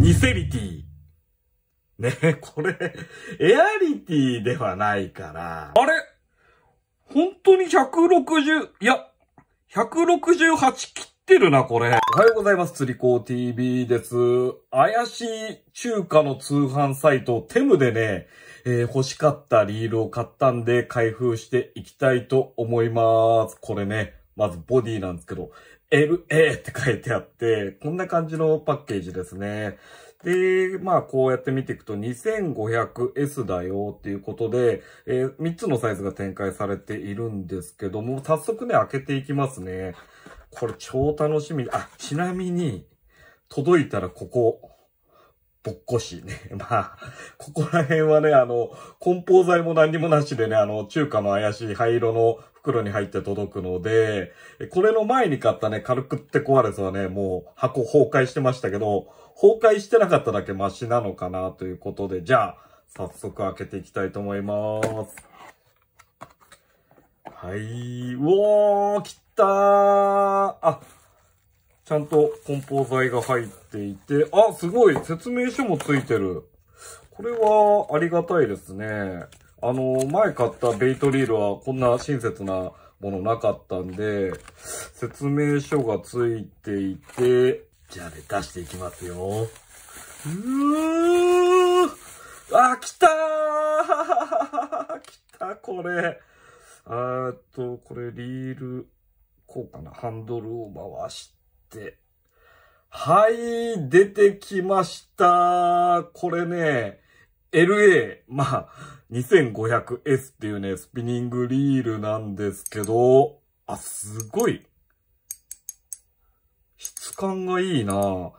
ニセリティ。ね、これ、エアリティではないから。あれ本当に160、いや、168切ってるな、これ。おはようございます。釣り子 TV です。怪しい中華の通販サイト、テムでね、えー、欲しかったリールを買ったんで開封していきたいと思います。これね、まずボディなんですけど、LA って書いてあって、こんな感じのパッケージですね。で、まあ、こうやって見ていくと 2500S だよっていうことで、えー、3つのサイズが展開されているんですけども、早速ね、開けていきますね。これ超楽しみ。あ、ちなみに、届いたらここ、ぼっこしね。まあ、ここら辺はね、あの、梱包材も何にもなしでね、あの、中華の怪しい灰色の袋に入って届くので、これの前に買ったね、軽くって壊れずはね、もう箱崩壊してましたけど、崩壊してなかっただけマシなのかなということで、じゃあ、早速開けていきたいと思います。はい、うおー、来たーあ、ちゃんと梱包材が入っていて、あ、すごい説明書もついてる。これはありがたいですね。あの、前買ったベイトリールはこんな親切なものなかったんで、説明書がついていて、じゃあね、出していきますよ。うーあ、来たー 来た、これ。えっと、これリール、こうかな。ハンドルを回して、て。はい、出てきました。これね、LA、まあ、2500S っていうね、スピニングリールなんですけど、あ、すごい。質感がいいな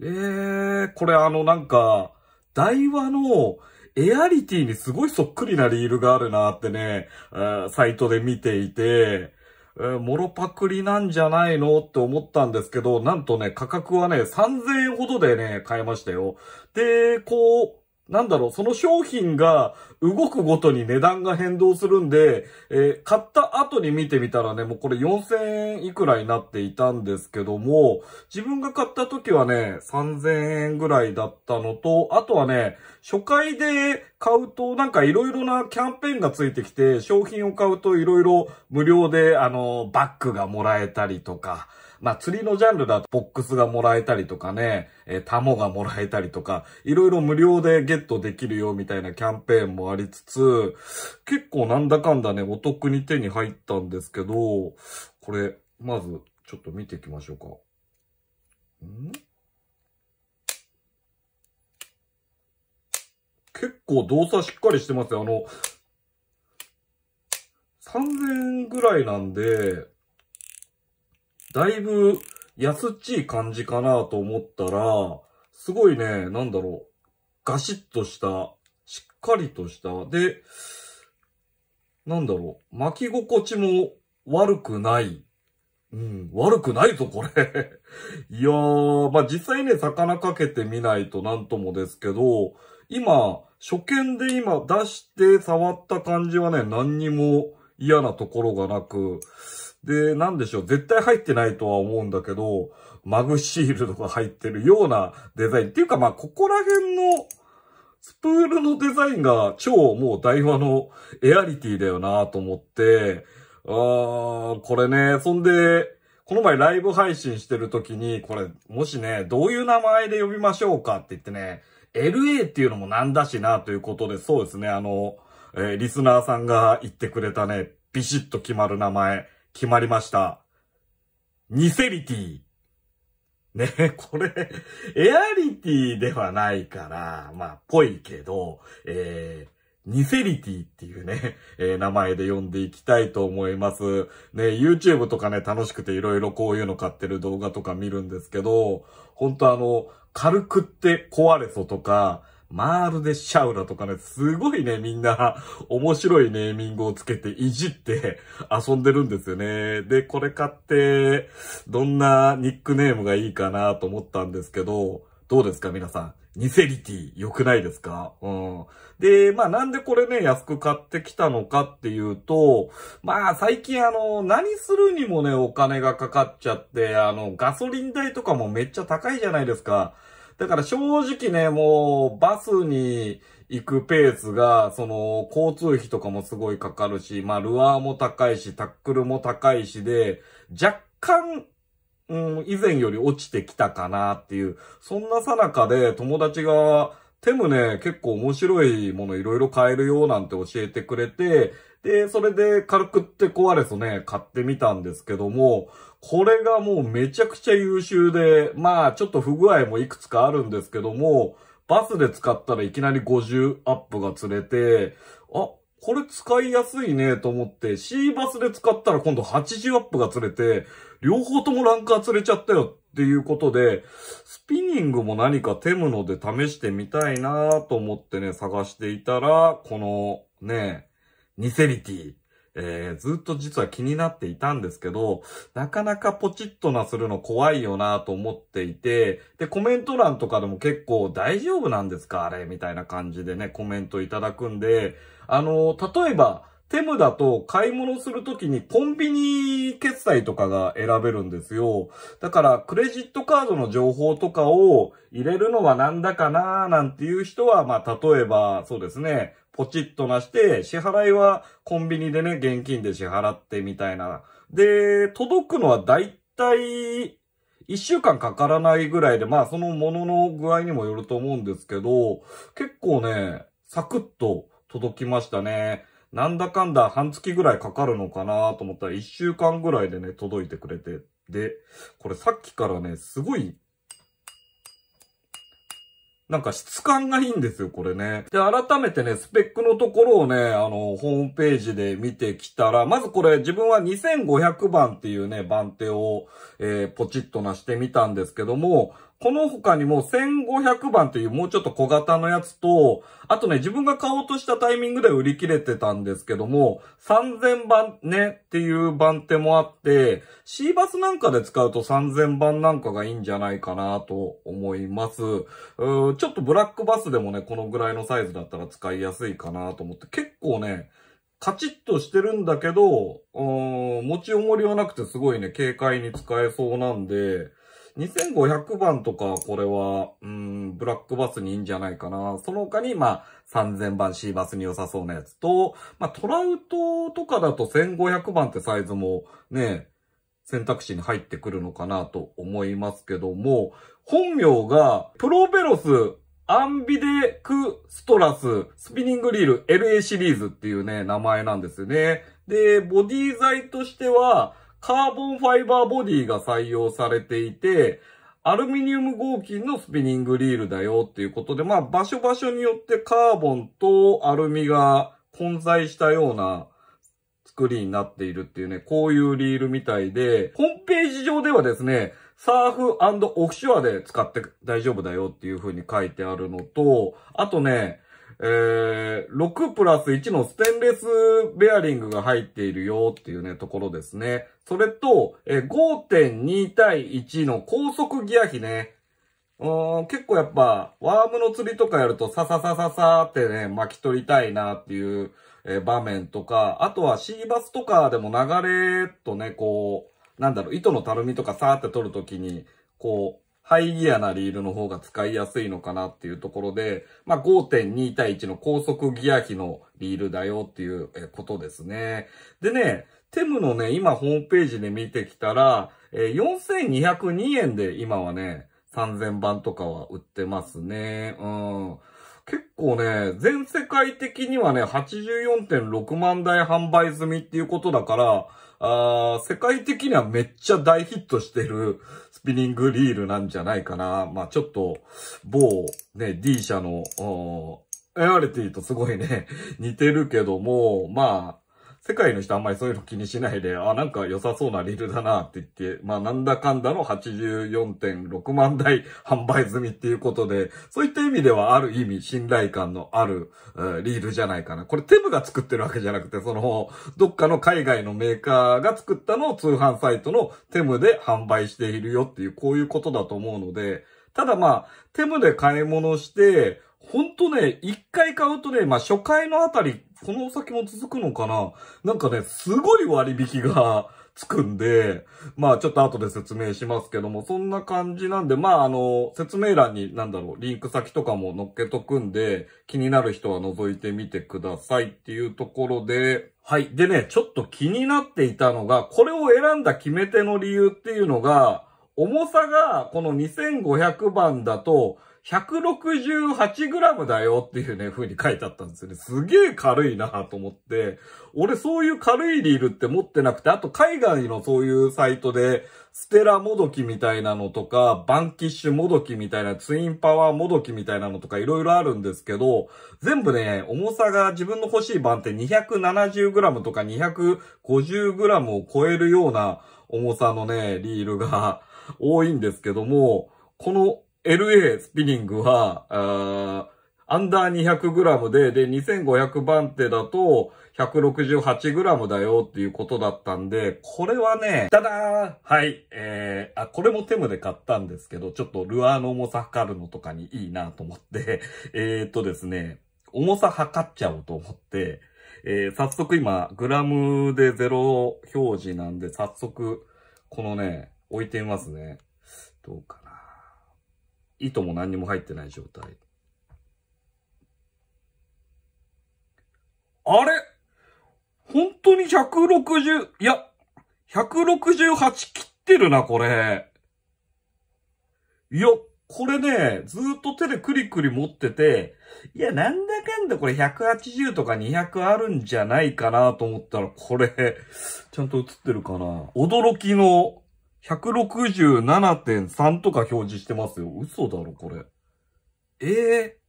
えー、これあのなんか、台話のエアリティにすごいそっくりなリールがあるなってね、サイトで見ていて、えー、もろパクリなんじゃないのって思ったんですけど、なんとね、価格はね、3000円ほどでね、買えましたよ。で、こう、なんだろう、その商品が動くごとに値段が変動するんで、えー、買った後に見てみたらね、もうこれ4000円いくらになっていたんですけども、自分が買った時はね、3000円ぐらいだったのと、あとはね、初回で買うとなんか色々なキャンペーンがついてきて、商品を買うと色々無料であの、バッグがもらえたりとか、まあ、釣りのジャンルだと、ボックスがもらえたりとかね、えー、タモがもらえたりとか、いろいろ無料でゲットできるよみたいなキャンペーンもありつつ、結構なんだかんだね、お得に手に入ったんですけど、これ、まず、ちょっと見ていきましょうか。ん結構動作しっかりしてますよ。あの、3000円ぐらいなんで、だいぶ安っちい感じかなと思ったら、すごいね、なんだろう。ガシッとした、しっかりとした。で、なんだろう。巻き心地も悪くない。うん、悪くないぞ、これ いやー、まあ、実際ね、魚かけてみないとなんともですけど、今、初見で今出して触った感じはね、何にも嫌なところがなく、で、なんでしょう。絶対入ってないとは思うんだけど、マグシールドが入ってるようなデザイン。っていうかまあ、ここら辺の、スプールのデザインが超もう台話のエアリティだよなと思って、あー、これね、そんで、この前ライブ配信してる時に、これ、もしね、どういう名前で呼びましょうかって言ってね、LA っていうのもなんだしなということで、そうですね、あの、えー、リスナーさんが言ってくれたね、ビシッと決まる名前。決まりました。ニセリティ。ね、これ、エアリティではないから、まあ、ぽいけど、えー、ニセリティっていうね、えー、名前で呼んでいきたいと思います。ね、YouTube とかね、楽しくていろいろこういうの買ってる動画とか見るんですけど、ほんとあの、軽くって壊れそうとか、マールデシャウラとかね、すごいね、みんな、面白いネーミングをつけて、いじって遊んでるんですよね。で、これ買って、どんなニックネームがいいかなと思ったんですけど、どうですか皆さん。ニセリティ、良くないですかうん。で、まあなんでこれね、安く買ってきたのかっていうと、まあ最近あの、何するにもね、お金がかかっちゃって、あの、ガソリン代とかもめっちゃ高いじゃないですか。だから正直ね、もう、バスに行くペースが、その、交通費とかもすごいかかるし、まあ、ルアーも高いし、タックルも高いしで、若干、うん、以前より落ちてきたかなっていう、そんなさなかで友達が、テムね、結構面白いものいろいろ買えるよなんて教えてくれて、で、それで軽くって壊れそね、買ってみたんですけども、これがもうめちゃくちゃ優秀で、まあちょっと不具合もいくつかあるんですけども、バスで使ったらいきなり50アップが釣れて、あ、これ使いやすいねと思って、C バスで使ったら今度80アップが釣れて、両方ともランカー釣れちゃったよっていうことで、スピニングも何かテムので試してみたいなと思ってね、探していたら、このね、ニセリティ。えー、ずっと実は気になっていたんですけど、なかなかポチッとなするの怖いよなと思っていて、で、コメント欄とかでも結構大丈夫なんですかあれみたいな感じでね、コメントいただくんで、あの、例えば、テムだと買い物するときにコンビニ決済とかが選べるんですよ。だからクレジットカードの情報とかを入れるのはなんだかなーなんていう人は、まあ例えばそうですね、ポチッとなして、支払いはコンビニでね、現金で支払ってみたいな。で、届くのはだいたい一週間かからないぐらいで、まあそのものの具合にもよると思うんですけど、結構ね、サクッと届きましたね。なんだかんだ半月ぐらいかかるのかなと思ったら一週間ぐらいでね、届いてくれて。で、これさっきからね、すごいなんか質感がいいんですよ、これね。で、改めてね、スペックのところをね、あの、ホームページで見てきたら、まずこれ自分は2500番っていうね、番手を、えー、ポチッとなしてみたんですけども、この他にも1500番というもうちょっと小型のやつと、あとね、自分が買おうとしたタイミングで売り切れてたんですけども、3000番ねっていう番手もあって、C バスなんかで使うと3000番なんかがいいんじゃないかなと思います。うーちょっとブラックバスでもね、このぐらいのサイズだったら使いやすいかなと思って、結構ね、カチッとしてるんだけど、うん、持ち重りはなくてすごいね、軽快に使えそうなんで、2500番とか、これは、うん、ブラックバスにいいんじゃないかな。その他に、まあ、3000番 C バスに良さそうなやつと、まあ、トラウトとかだと1500番ってサイズも、ね、選択肢に入ってくるのかなと思いますけども、本名が、プロベロス、アンビデクストラス、スピニングリール、LA シリーズっていうね、名前なんですよね。で、ボディ材としては、カーボンファイバーボディが採用されていて、アルミニウム合金のスピニングリールだよっていうことで、まあ場所場所によってカーボンとアルミが混在したような作りになっているっていうね、こういうリールみたいで、ホームページ上ではですね、サーフオフショアで使って大丈夫だよっていう風に書いてあるのと、あとね、えー、6プラス1のステンレスベアリングが入っているよっていうね、ところですね。それと、5.2対1の高速ギア比ね。結構やっぱ、ワームの釣りとかやると、さささささってね、巻き取りたいなっていう、場面とか、あとはシーバスとかでも流れっとね、こう、なんだろう、糸のたるみとかさーって取るときに、こう、ハイギアなリールの方が使いやすいのかなっていうところで、まあ、5.2対1の高速ギア比のリールだよっていうことですね。でね、テムのね、今ホームページで見てきたら、えー、4202円で今はね、3000番とかは売ってますね。うん。結構ね、全世界的にはね、84.6万台販売済みっていうことだから、あ世界的にはめっちゃ大ヒットしてるスピニングリールなんじゃないかな。まあちょっと、某、ね、D 社の、エアリティとすごいね、似てるけども、まあ世界の人あんまりそういうの気にしないで、あ、なんか良さそうなリールだなって言って、まあなんだかんだの84.6万台販売済みっていうことで、そういった意味ではある意味信頼感のある、えー、リールじゃないかな。これテムが作ってるわけじゃなくて、その、どっかの海外のメーカーが作ったのを通販サイトのテムで販売しているよっていう、こういうことだと思うので、ただまあ、テムで買い物して、ほんとね、一回買うとね、まあ初回のあたりこの先も続くのかななんかね、すごい割引が つくんで、まあちょっと後で説明しますけども、そんな感じなんで、まああの、説明欄になんだろう、リンク先とかも載っけとくんで、気になる人は覗いてみてくださいっていうところで、はい。でね、ちょっと気になっていたのが、これを選んだ決め手の理由っていうのが、重さがこの2500番だと、168g だよっていうね、風に書いてあったんですよね。すげえ軽いなと思って、俺そういう軽いリールって持ってなくて、あと海外のそういうサイトで、ステラもどきみたいなのとか、バンキッシュもどきみたいな、ツインパワーもどきみたいなのとかいろいろあるんですけど、全部ね、重さが自分の欲しい番って 270g とか 250g を超えるような重さのね、リールが多いんですけども、この LA スピニングは、あアンダー 200g で、で、2500番手だと 168g だよっていうことだったんで、これはね、ただはい、えー、あ、これもテムで買ったんですけど、ちょっとルアーの重さ測るのとかにいいなと思って、えー、っとですね、重さ測っちゃおうと思って、えー、早速今、グラムでゼロ表示なんで、早速、このね、置いてみますね。どうかな。糸も何にも入ってない状態。あれ本当に160、いや、168切ってるな、これ。いや、これね、ずっと手でクリクリ持ってて、いや、なんだかんだこれ180とか200あるんじゃないかなと思ったら、これ、ちゃんと映ってるかな。驚きの167.3とか表示してますよ。嘘だろ、これ。ええー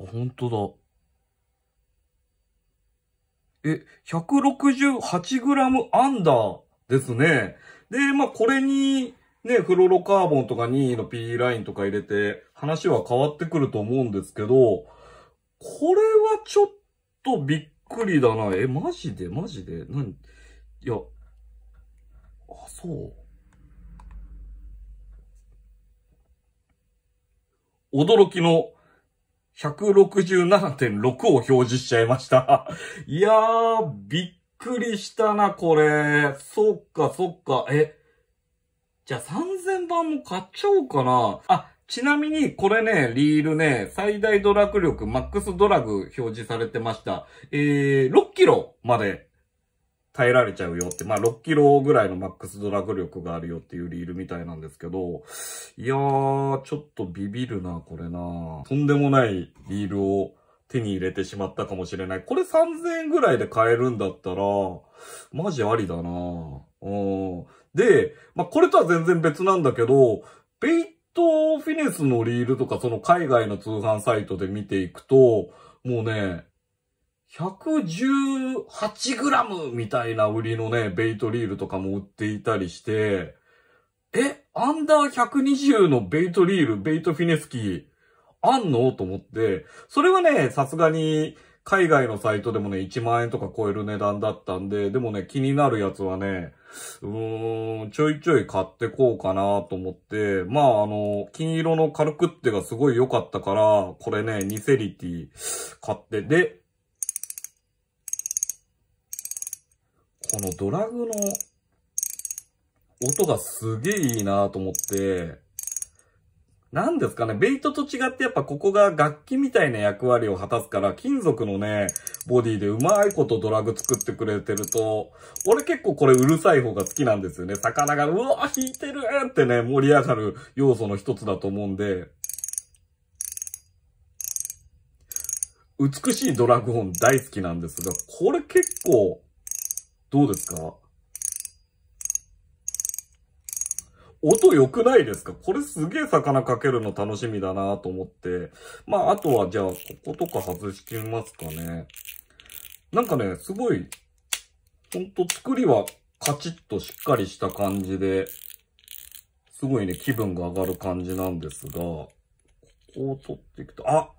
あ、本当だ。え、168g アンダーですね。で、まあ、これに、ね、フロロカーボンとか2位の P ラインとか入れて、話は変わってくると思うんですけど、これはちょっとびっくりだな。え、マジでマジでなに。いや、あ、そう。驚きの167.6を表示しちゃいました いやー、びっくりしたな、これ。そっか、そっか。え、じゃあ3000番も買っちゃおうかな。あ、ちなみに、これね、リールね、最大ドラッグ力、マックスドラグ表示されてました。えー、6キロまで耐えられちゃうよって、まあ、6キロぐらいのマックスドラグ力があるよっていうリールみたいなんですけど、いやー、ちょっとビビるな、これなとんでもないリールを手に入れてしまったかもしれない。これ3000円ぐらいで買えるんだったら、マジありだなうん。で、まあ、これとは全然別なんだけど、ベイトフィネスのリールとか、その海外の通販サイトで見ていくと、もうね、118g みたいな売りのね、ベイトリールとかも売っていたりして、え、アンダー120のベイトリール、ベイトフィネスキー、あんのと思って、それはね、さすがに、海外のサイトでもね、1万円とか超える値段だったんで、でもね、気になるやつはね、うーん、ちょいちょい買ってこうかなと思って、まああの、金色のカルクッテがすごい良かったから、これね、ニセリティ買って、で、このドラグの音がすげえいいなと思って、なんですかね、ベイトと違ってやっぱここが楽器みたいな役割を果たすから、金属のね、ボディでうまいことドラグ作ってくれてると、俺結構これうるさい方が好きなんですよね。魚が、うわ弾いてるってね、盛り上がる要素の一つだと思うんで、美しいドラグ本大好きなんですが、これ結構、どうですか音良くないですかこれすげえ魚かけるの楽しみだなと思って。まあ、あとはじゃあ、こことか外してみますかね。なんかね、すごい、ほんと作りはカチッとしっかりした感じで、すごいね、気分が上がる感じなんですが、ここを取っていくと、あ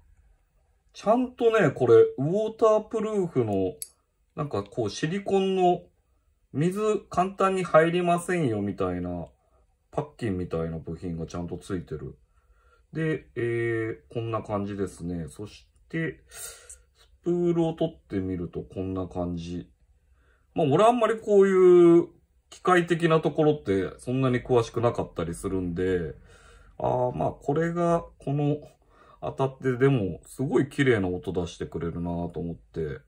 ちゃんとね、これ、ウォータープルーフの、なんかこう、シリコンの水簡単に入りませんよみたいなパッキンみたいな部品がちゃんとついてる。で、えー、こんな感じですね。そして、スプールを取ってみるとこんな感じ。まあ、俺あんまりこういう機械的なところってそんなに詳しくなかったりするんで、ああ、まあ、これが、この、当たってでも、すごい綺麗な音出してくれるなと思って、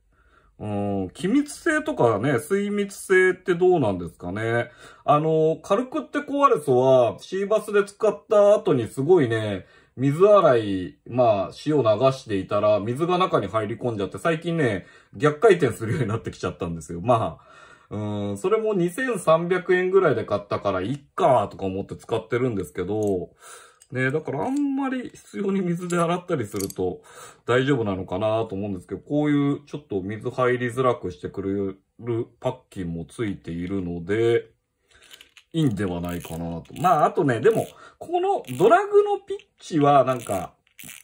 気密性とかね、水密性ってどうなんですかね。あの、軽くってコアレスは、シーバスで使った後にすごいね、水洗い、まあ、塩流していたら、水が中に入り込んじゃって、最近ね、逆回転するようになってきちゃったんですよ。まあ、うん、それも2300円ぐらいで買ったから、いっかとか思って使ってるんですけど、ね、だからあんまり必要に水で洗ったりすると大丈夫なのかなと思うんですけど、こういうちょっと水入りづらくしてくれるパッキンもついているので、いいんではないかなと。まあ、あとね、でも、このドラグのピッチはなんか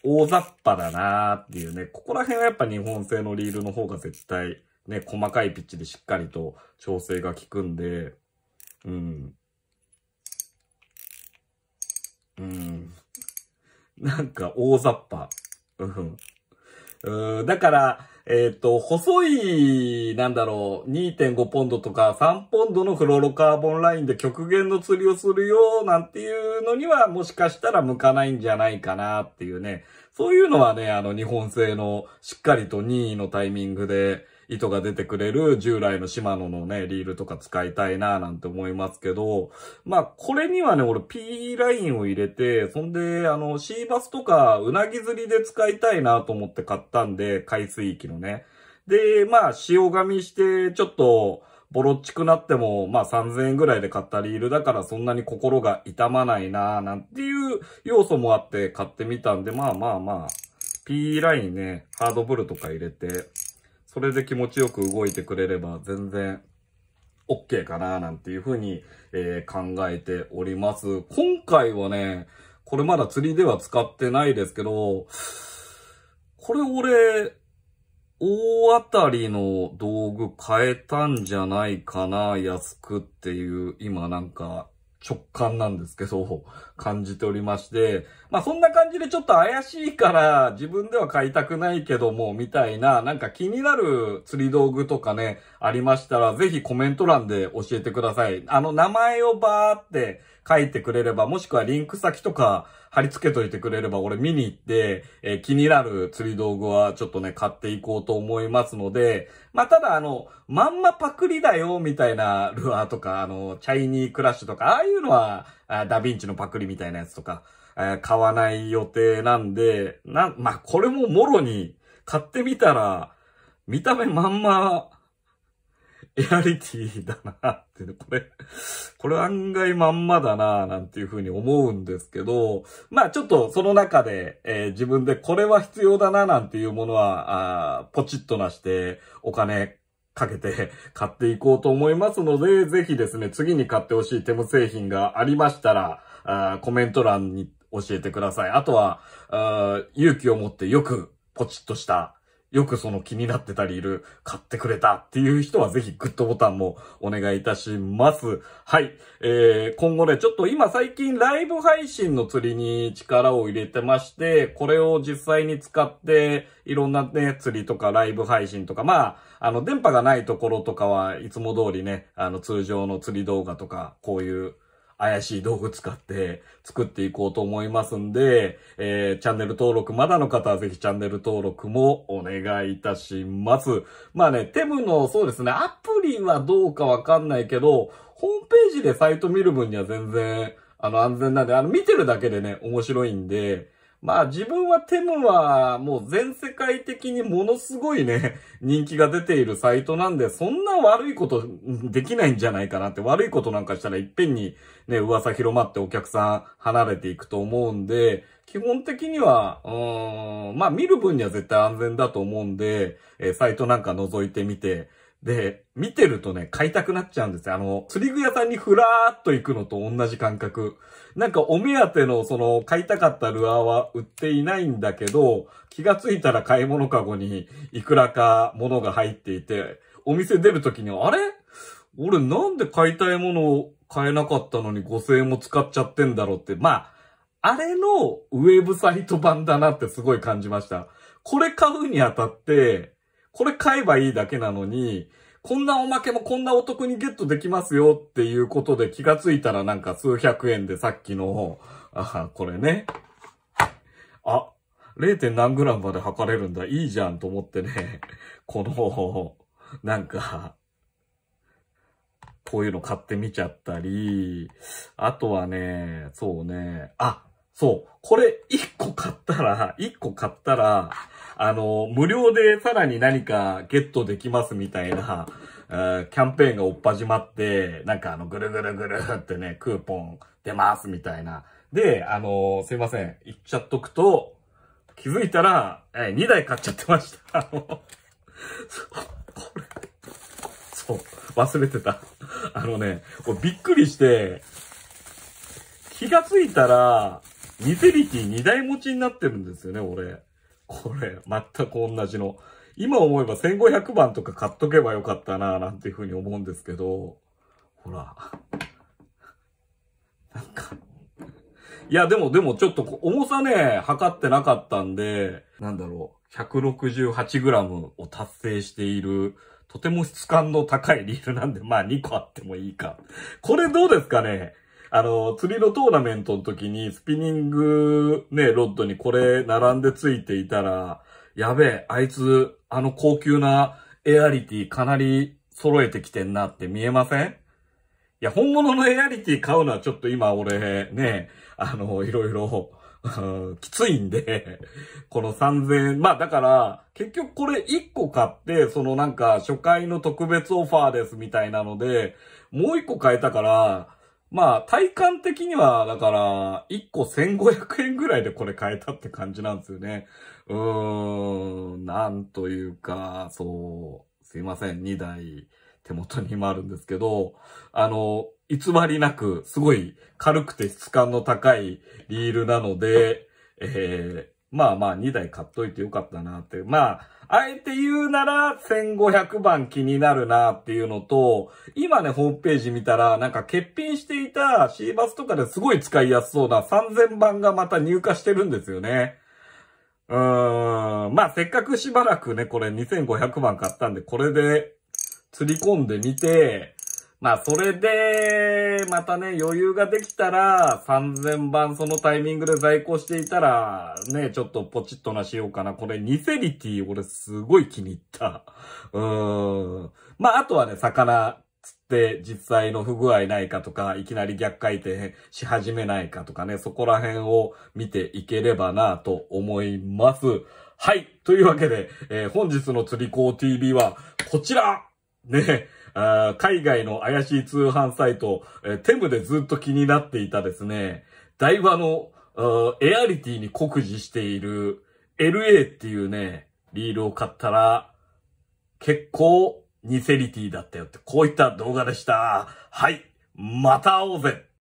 大雑把だなーっていうね、ここら辺はやっぱ日本製のリールの方が絶対ね、細かいピッチでしっかりと調整が効くんで、うん。なんか大雑把。うん。だから、えっ、ー、と、細い、なんだろう、2.5ポンドとか3ポンドのフロロカーボンラインで極限の釣りをするよ、なんていうのには、もしかしたら向かないんじゃないかなっていうね。そういうのはね、あの、日本製のしっかりと任意のタイミングで、糸が出てくれる従来のシマノのね、リールとか使いたいななんて思いますけど、まあ、これにはね、俺 P ラインを入れて、そんで、あの、シーバスとか、うなぎ釣りで使いたいなと思って買ったんで、海水域のね。で、まあ、塩噛みして、ちょっと、ボロっちくなっても、まあ3000円ぐらいで買ったリールだからそんなに心が痛まないなぁなんていう要素もあって買ってみたんで、まあまあまあ、P ラインね、ハードブルとか入れて、それで気持ちよく動いてくれれば全然 OK かななんていうふうに、えー、考えております。今回はね、これまだ釣りでは使ってないですけど、これ俺、大当たりの道具変えたんじゃないかな、安くっていう、今なんか直感なんですけど、感じておりまして、まあそんな感じでちょっと怪しいから自分では買いたくないけども、みたいな、なんか気になる釣り道具とかね、ありましたら、ぜひコメント欄で教えてください。あの名前をバーって、書いてくれれば、もしくはリンク先とか貼り付けといてくれれば、俺見に行って、えー、気になる釣り道具はちょっとね、買っていこうと思いますので、まあ、ただあの、まんまパクリだよ、みたいなルアーとか、あの、チャイニークラッシュとか、ああいうのは、ダヴィンチのパクリみたいなやつとか、え買わない予定なんで、な、まあ、これももろに買ってみたら、見た目まんま、エアリティだなっていう、これ、これ案外まんまだななんていうふうに思うんですけど、まあちょっとその中で、えー、自分でこれは必要だななんていうものは、あポチッとなしてお金かけて買っていこうと思いますので、ぜひですね、次に買ってほしいテム製品がありましたら、あコメント欄に教えてください。あとはあ、勇気を持ってよくポチッとしたよくその気になってたりいる、買ってくれたっていう人はぜひグッドボタンもお願いいたします。はい。えー、今後ね、ちょっと今最近ライブ配信の釣りに力を入れてまして、これを実際に使って、いろんなね、釣りとかライブ配信とか、まあ、あの、電波がないところとかはいつも通りね、あの、通常の釣り動画とか、こういう怪しい道具使って作っていこうと思いますんで、えー、チャンネル登録まだの方はぜひチャンネル登録もお願いいたします。まあね、テムのそうですね、アプリはどうかわかんないけど、ホームページでサイト見る分には全然、あの、安全なんで、あの、見てるだけでね、面白いんで、まあ自分はテムはもう全世界的にものすごいね、人気が出ているサイトなんで、そんな悪いことできないんじゃないかなって、悪いことなんかしたらいっぺんにね、噂広まってお客さん離れていくと思うんで、基本的には、うーん、まあ見る分には絶対安全だと思うんで、えサイトなんか覗いてみて、で、見てるとね、買いたくなっちゃうんですよ。あの、釣り具屋さんにふらーっと行くのと同じ感覚。なんかお目当てのその、買いたかったルアーは売っていないんだけど、気がついたら買い物かごにいくらか物が入っていて、お店出るときに、あれ俺なんで買いたいものを買えなかったのに5000円も使っちゃってんだろうって、まあ、あれのウェブサイト版だなってすごい感じました。これ買うにあたって、これ買えばいいだけなのに、こんなおまけもこんなお得にゲットできますよっていうことで気がついたらなんか数百円でさっきの、あ、これね。あ、0. 何グラムまで測れるんだ。いいじゃんと思ってね。この、なんか、こういうの買ってみちゃったり、あとはね、そうね、あ、そう、これ1個買ったら、1個買ったら、あの、無料でさらに何かゲットできますみたいな、キャンペーンが追っ始まって、なんかあの、ぐるぐるぐるってね、クーポン出ますみたいな。で、あの、すいません、言っちゃっとくと、気づいたら、え、2台買っちゃってました。あの、これ、そう、忘れてた。あのね、これびっくりして、気がついたら、ニセリティ2台持ちになってるんですよね、俺。これ、全く同じの。今思えば1500番とか買っとけばよかったな、なんていうふうに思うんですけど、ほら。なんか。いや、でも、でも、ちょっと、重さね、測ってなかったんで、なんだろう、168g を達成している、とても質感の高いリールなんで、まあ2個あってもいいか。これどうですかねあの、釣りのトーナメントの時にスピニングね、ロッドにこれ並んでついていたら、やべえ、あいつ、あの高級なエアリティかなり揃えてきてんなって見えませんいや、本物のエアリティ買うのはちょっと今俺、ね、あの、いろいろ、きついんでこの3000まあだから、結局これ1個買って、そのなんか初回の特別オファーですみたいなので、もう1個買えたから、まあ、体感的には、だから、1個1500円ぐらいでこれ買えたって感じなんですよね。うーん、なんというか、そう、すいません、2台手元にもあるんですけど、あの、偽りなく、すごい軽くて質感の高いリールなので、えー、まあまあ2台買っといてよかったなって。まあ、あえて言うなら、1500番気になるなっていうのと、今ね、ホームページ見たら、なんか欠品していた C バスとかですごい使いやすそうな3000番がまた入荷してるんですよね。うーん。まあ、せっかくしばらくね、これ2500番買ったんで、これで釣り込んでみて、まあ、それで、またね、余裕ができたら、3000番そのタイミングで在庫していたら、ね、ちょっとポチッとなしようかな。これ、ニセリティ、俺すごい気に入った。うーん。まあ、あとはね、魚釣って実際の不具合ないかとか、いきなり逆回転し始めないかとかね、そこら辺を見ていければなと思います。はい。というわけで、えー、本日の釣り子 TV はこちらねあ海外の怪しい通販サイト、えー、テムでずっと気になっていたですね、台場のエアリティに酷似している LA っていうね、リールを買ったら、結構ニセリティだったよって、こういった動画でした。はい、また会おうぜ